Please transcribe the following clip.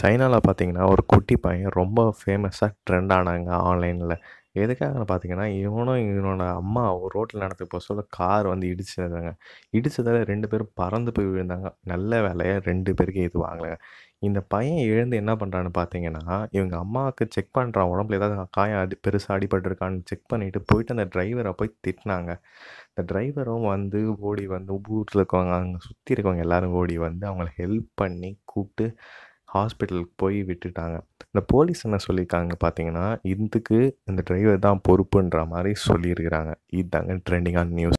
சைனாவில் பார்த்தீங்கன்னா ஒரு குட்டி பையன் ரொம்ப ஃபேமஸாக ட்ரெண்ட் ஆனாங்க ஆன்லைனில் எதுக்காக பார்த்தீங்கன்னா இவனும் இவனோட அம்மா ஒரு ரோட்டில் நடத்து போக சொல்ல கார் வந்து இடிச்சிருந்தாங்க இடித்ததால் ரெண்டு பேரும் பறந்து போய் விழுந்தாங்க நல்ல வேலையாக ரெண்டு பேருக்கு இது வாங்கலைங்க இந்த பையன் எழுந்து என்ன பண்ணுறான்னு பார்த்தீங்கன்னா இவங்க அம்மாவுக்கு செக் பண்ணுறான் உடம்புல ஏதாவது காயம் அடி பெருசாக அடிபட்டிருக்கான்னு செக் பண்ணிவிட்டு போயிட்டு அந்த டிரைவரை போய் திட்டினாங்க இந்த டிரைவரும் வந்து ஓடி வந்து ஊரில் இருக்கவங்க அங்கே சுற்றி இருக்கவங்க எல்லோரும் ஓடி வந்து அவங்கள ஹெல்ப் பண்ணி கூப்பிட்டு ஹாஸ்பிட்டலுக்கு போய் விட்டுட்டாங்க இந்த போலீஸ் என்ன சொல்லியிருக்காங்க பார்த்தீங்கன்னா இதுக்கு இந்த டிரைவர் தான் பொறுப்புன்ற மாதிரி சொல்லியிருக்கிறாங்க இதுதாங்க ட்ரெண்டிங்கான நியூஸ்